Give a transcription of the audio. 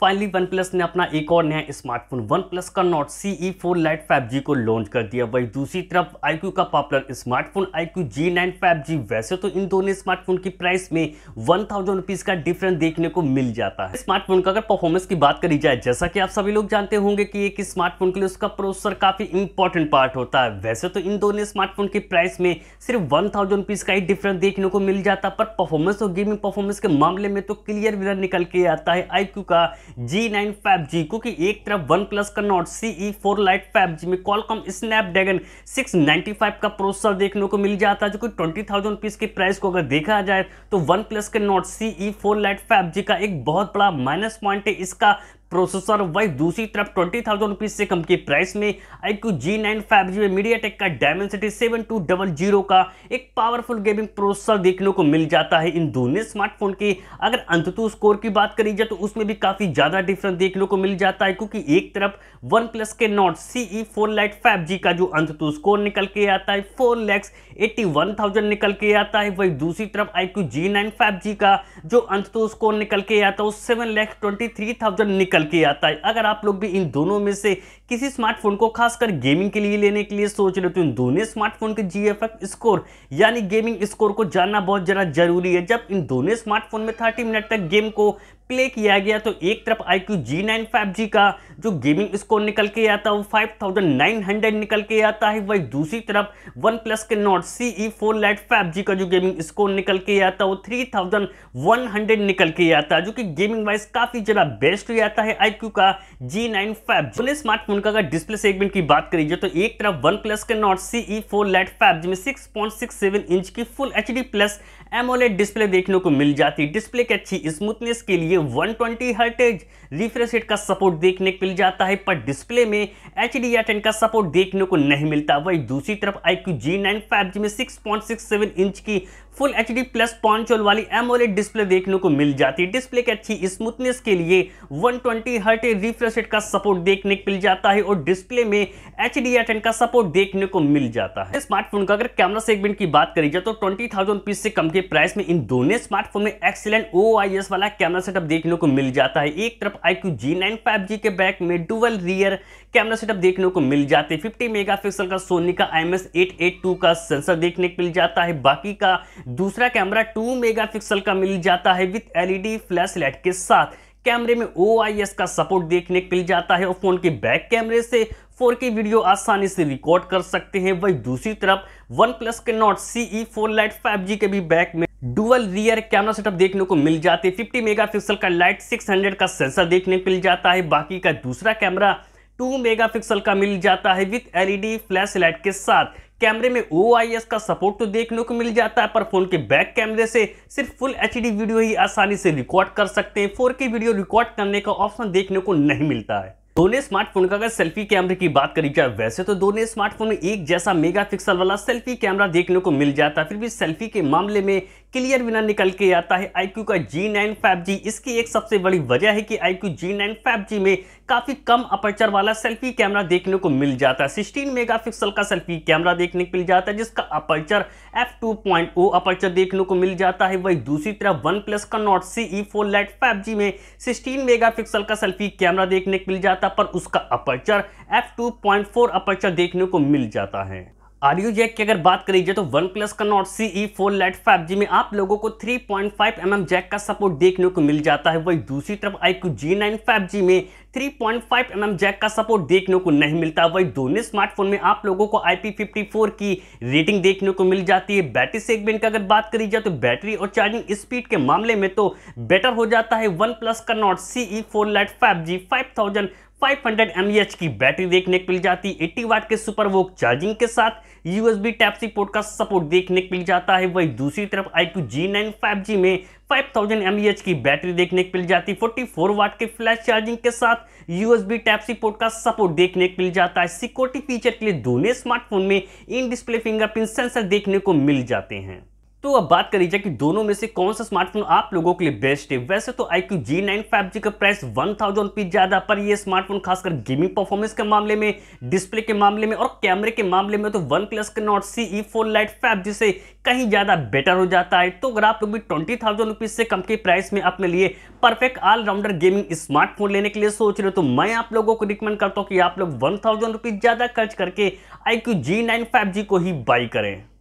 finally one plus ने अपना एक और नया स्मार्टफोन वन प्लस का Nord C E four Lite five G को लॉन्च कर दिया वही दूसरी तरफ आई क्यू का popular smartphone iQOO Z nine five G वैसे तो इन दोनों स्मार्टफोन की प्राइस में वन थाउजेंड रुपीज का डिफरेंस देखने को मिल जाता है स्मार्टफोन का अगर परफॉर्मेंस की बात करी जाए जैसा कि आप सभी लोग जानते होंगे कि एक स्मार्टफोन के लिए उसका प्रोसेसर काफी इंपॉर्टेंट पार्ट होता है वैसे तो इन दोनों स्मार्टफोन की प्राइस में सिर्फ वन थाउजेंड रुपीज का ही डिफरेंस देखने को मिल जाता पर परफॉर्मेंस और गेमिंग परफॉर्मेंस के मामले में तो क्लियर विनर निकल के आता है आई क्यू का जी नाइन फाइव जी को कि एक तरफ वन प्लस का Nord C E four Lite five G में Qualcomm Snapdragon six ninety five का प्रोसेसर देखने को मिल जाता है जो कि ट्वेंटी थाउजेंड पीस के प्राइस को अगर देखा जाए तो वन प्लस के Nord C E four Lite five G का एक बहुत बड़ा माइनस पॉइंट है इसका प्रोसेसर वही दूसरी तरफ ट्वेंटी थाउजेंड रुपीज से कम की प्राइस में iQOO Z nine five G में मीडिया टेक का Dimensity seven two double zero का एक पावरफुल गेमिंग प्रोसेसर देखने को मिल जाता है इन दोनों स्मार्टफोन के अगर अंततु स्कोर की बात करी जाए तो उसमें भी काफ़ी ज़्यादा डिफरेंस देखने को मिल जाता है क्योंकि एक तरफ वन प्लस के Nord C E four Lite five G का जो अंततु स्कोर निकल के आता है four lakhs eighty one thousand निकल के आता है वही दूसरी तरफ iQOO Z nine five G का जो अंततु स्कोर निकल के आता है वो seven lakhs twenty three thousand निकल निकल के आता है अगर आप लोग भी इन दोनों में से किसी स्मार्टफोन को खासकर गेमिंग के लिए लेने के लिए सोच रहे हो तो इन दोनों स्मार्टफोन के जी स्कोर यानी गेमिंग स्कोर को जानना बहुत ज़्यादा जरूरी है जब इन दोनों स्मार्टफोन में थर्टी मिनट तक गेम को प्ले किया गया तो एक तरफ iQOO Z nine five G का जो गेमिंग स्कोर निकल के आता है वो फाइव थाउजेंड नाइन हंड्रेड निकल के आता है वही दूसरी तरफ वन प्लस के Nord C E four Lite five G का जो गेमिंग स्कोर निकल के आता है वो थ्री थाउजेंड वन हंड्रेड निकल के आता है जो कि गेमिंग वाइज काफ़ी ज़्यादा बेस्ट हो जाता है है IQ का G95 नाइन स्मार्टफोन का अगर डिस्प्ले सेगमेंट की बात करी जाए तो एक तरफ वन प्लस के Nord C E four Lite five G six point six seven inch की full H D plus AMOLED display देखने को मिल जाती है डिस्प्ले की अच्छी स्मूथनेस के लिए 120 ट्वेंटी हर्टेज रिफ्रेश रेट का सपोर्ट देखने को मिल जाता है पर डिस्प्ले में एच डी या टेन का सपोर्ट देखने को नहीं मिलता वही दूसरी तरफ iQOO Z nine five G में six point six seven inch की full H D plus punch hole वाली एमोलेड डिस्प्ले देखने को मिल जाती है डिस्प्ले की अच्छी स्मूथनेस के लिए वन ट्वेंटी हर्ट रिफ्रेश का सपोर्ट देखने को मिल जाता है और डिस्प्ले में एच डी का सपोर्ट देखने को मिल जाता है स्मार्टफोन का अगर कैमरा सेगमेंट की बात करी जाए तो ट्वेंटी थाउजेंड पीस से कम के प्राइस में इन दोनों स्मार्टफोन में एक्सीलेंट ओ वाला कैमरा सेटअप देखने को मिल जाता है एक तरफ iQOO Z nine five G के बैक में डुअल रियर कैमरा सेटअप देखने को मिल जाते हैं फिफ्टी मेगा का सोनी का I M S eight eight two का सेंसर देखने को मिल जाता है बाकी का दूसरा कैमरा टू मेगा का मिल जाता है विथ एलईडी फ्लैश लाइट के साथ कैमरे में ओ का सपोर्ट देखने के लिए जाता है और फोन के बैक कैमरे से 4K वीडियो आसानी से रिकॉर्ड कर सकते हैं वही दूसरी तरफ वन प्लस के Nord C E e four Lite five के भी बैक में डुअल रियर कैमरा सेटअप देखने को मिल जाते हैं 50 मेगापिक्सल का लाइट 600 का सेंसर देखने को मिल जाता है बाकी का दूसरा कैमरा 2 मेगापिक्सल का मिल जाता है विथ एलईडी फ्लैश लाइट के साथ कैमरे में ओ का सपोर्ट तो देखने को मिल जाता है पर फोन के बैक कैमरे से सिर्फ फुल एच वीडियो ही आसानी से रिकॉर्ड कर सकते हैं फोर वीडियो रिकॉर्ड करने का ऑप्शन देखने को नहीं मिलता है दोनों स्मार्टफोन का अगर सेल्फी कैमरे की बात करी जाए वैसे तो दोनों स्मार्टफोन में एक जैसा मेगापिक्सल वाला सेल्फी कैमरा देखने को मिल जाता है फिर भी सेल्फी के मामले में क्लियर विनर निकल के आता है आई का जी नाइन फाइव जी इसकी एक सबसे बड़ी वजह है कि iQOO Z nine five G में काफ़ी कम अपर्चर वाला सेल्फी कैमरा देखने को मिल जाता है 16 मेगापिक्सल का सेल्फी कैमरा देखने को मिल जाता है जिसका aperture F two point O aperture देखने को मिल जाता है वही दूसरी तरफ वन प्लस का Nord C E four Lite five G में 16 मेगापिक्सल का सेल्फी कैमरा देखने को मिल जाता है पर उसका aperture F two point four aperture देखने को मिल जाता है आरियो जैक की अगर बात करी जाए तो वन प्लस का Nord C E four Lite five G में आप लोगों को 3.5 पॉइंट mm जैक का सपोर्ट देखने को मिल जाता है वही दूसरी तरफ iQOO Z nine five G में 3.5 पॉइंट mm जैक का सपोर्ट देखने को नहीं मिलता वही दोनों स्मार्टफोन में आप लोगों को आई पी की रेटिंग देखने को मिल जाती है बैटरी सेगमेंट की अगर बात करी जाए तो बैटरी और चार्जिंग स्पीड के मामले में तो बेटर हो जाता है वन प्लस का Nord C E four Lite five G five thousand 500 mAh की बैटरी देखने को मिल जाती है 80 वाट के सुपर वोक चार्जिंग के साथ यूएसबी टाइप सी पोर्ट का सपोर्ट देखने को मिल जाता है वही दूसरी तरफ iQOO Z nine five G में 5000 mAh की बैटरी देखने को मिल जाती है 44 वाट के फ्लैश चार्जिंग के साथ यूएसबी टाइप सी पोर्ट का सपोर्ट देखने को मिल जाता है सिक्योरिटी फीचर के लिए दोनों स्मार्टफोन में इन डिस्प्ले फिंगरप्रिंट सेंसर देखने को मिल जाते हैं तो अब बात करी जाए कि दोनों में से कौन सा स्मार्टफोन आप लोगों के लिए बेस्ट है वैसे तो IQ G9 5G का प्राइस वन थाउजेंड रुपीज ज्यादा पर ये स्मार्टफोन खासकर गेमिंग परफॉर्मेंस के मामले में डिस्प्ले के मामले में और कैमरे के मामले में तो वन प्लस के Nord C E four Lite five G से कहीं ज़्यादा बेटर हो जाता है तो अगर आप लोग भी ट्वेंटी थाउजेंड रुपीज़ से कम के प्राइस में अपने लिए परफेक्ट ऑलराउंडर गेमिंग स्मार्टफोन लेने के लिए सोच रहे हो तो मैं आप लोगों को रिकमेंड करता हूँ कि आप लोग वन थाउजेंड रुपीज़ ज़्यादा खर्च करके iQOO Z nine five G को ही बाई करें